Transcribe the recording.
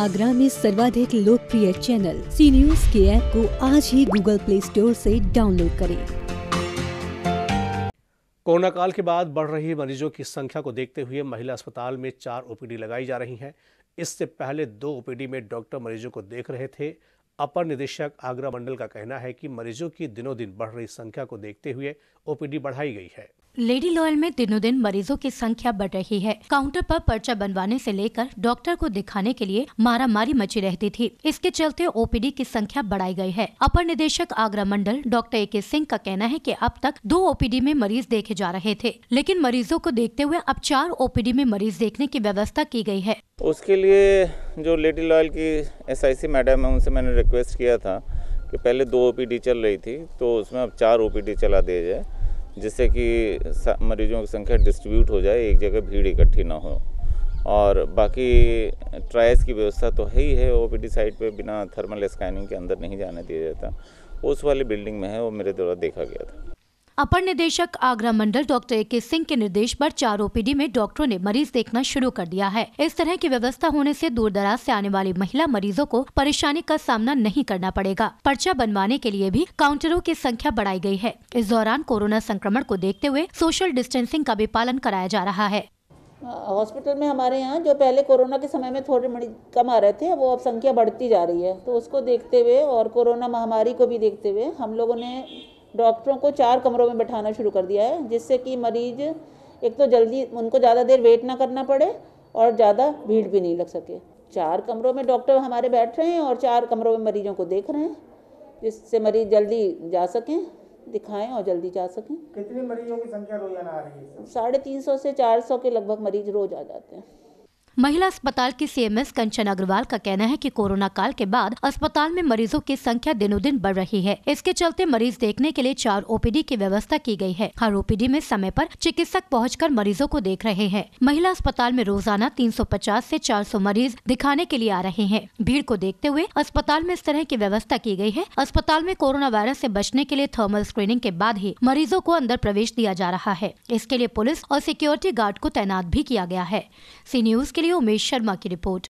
आगरा में सर्वाधिक लोकप्रिय चैनल सी न्यूज के ऐप को आज ही गूगल प्ले स्टोर से डाउनलोड करें कोरोना काल के बाद बढ़ रही मरीजों की संख्या को देखते हुए महिला अस्पताल में चार ओपीडी लगाई जा रही हैं इससे पहले दो ओपीडी में डॉक्टर मरीजों को देख रहे थे अपर निदेशक आगरा मंडल का कहना है कि मरीजों की दिनों दिन बढ़ रही संख्या को देखते हुए ओपीडी बढ़ाई गई है लेडी लॉयल में दिनों दिन मरीजों की संख्या बढ़ रही है काउंटर पर पर्चा बनवाने से लेकर डॉक्टर को दिखाने के लिए मारामारी मची रहती थी इसके चलते ओपीडी की संख्या बढ़ाई गई है अपर निदेशक आगरा मंडल डॉक्टर ए के सिंह का कहना है कि अब तक दो ओपीडी में मरीज देखे जा रहे थे लेकिन मरीजों को देखते हुए अब चार ओपीडी में मरीज देखने की व्यवस्था की गयी है उसके लिए जो लेडी लॉयल की एसआईसी मैडम है उनसे मैंने रिक्वेस्ट किया था कि पहले दो ओपीडी चल रही थी तो उसमें अब चार ओपीडी चला दिया जाए जिससे कि मरीजों की संख्या डिस्ट्रीब्यूट हो जाए एक जगह भीड़ इकट्ठी ना हो और बाकी ट्रायस की व्यवस्था तो है ही है ओपीडी साइट पर बिना थर्मल स्कैनिंग के अंदर नहीं जाने दिया जाता उस वाली बिल्डिंग में है वो मेरे द्वारा देखा गया था अपर निदेशक आगरा मंडल डॉक्टर ए के सिंह के निर्देश पर चार ओपीडी में डॉक्टरों ने मरीज देखना शुरू कर दिया है इस तरह की व्यवस्था होने से दूर दराज ऐसी आने वाली महिला मरीजों को परेशानी का सामना नहीं करना पड़ेगा पर्चा बनवाने के लिए भी काउंटरों की संख्या बढ़ाई गई है इस दौरान कोरोना संक्रमण को देखते हुए सोशल डिस्टेंसिंग का भी पालन कराया जा रहा है हॉस्पिटल में हमारे यहाँ जो पहले कोरोना के समय में थोड़े मरीज कम आ रहे थे वो अब संख्या बढ़ती जा रही है तो उसको देखते हुए और कोरोना महामारी को भी देखते हुए हम लोगों ने डॉक्टरों को चार कमरों में बैठाना शुरू कर दिया है जिससे कि मरीज एक तो जल्दी उनको ज़्यादा देर वेट ना करना पड़े और ज़्यादा भीड़ भी नहीं लग सके चार कमरों में डॉक्टर हमारे बैठ रहे हैं और चार कमरों में मरीजों को देख रहे हैं जिससे मरीज जल्दी जा सकें दिखाएं और जल्दी जा सकें कितने मरीजों की संख्या रोजाना आ रही है साढ़े तीन सौ से चार सौ के लगभग मरीज रोज आ जाते हैं महिला अस्पताल की सीएमएस कंचन अग्रवाल का कहना है कि कोरोना काल के बाद अस्पताल में मरीजों की संख्या दिनों दिन बढ़ रही है इसके चलते मरीज देखने के लिए चार ओपीडी की व्यवस्था की गई है हर ओपीडी में समय पर चिकित्सक पहुंचकर मरीजों को देख रहे हैं महिला अस्पताल में रोजाना 350 से 400 मरीज दिखाने के लिए आ रहे हैं भीड़ को देखते हुए अस्पताल में इस तरह की व्यवस्था की गयी है अस्पताल में कोरोना वायरस ऐसी बचने के लिए थर्मल स्क्रीनिंग के बाद ही मरीजों को अंदर प्रवेश दिया जा रहा है इसके लिए पुलिस और सिक्योरिटी गार्ड को तैनात भी किया गया है सी न्यूज के लिए उमेश शर्मा की रिपोर्ट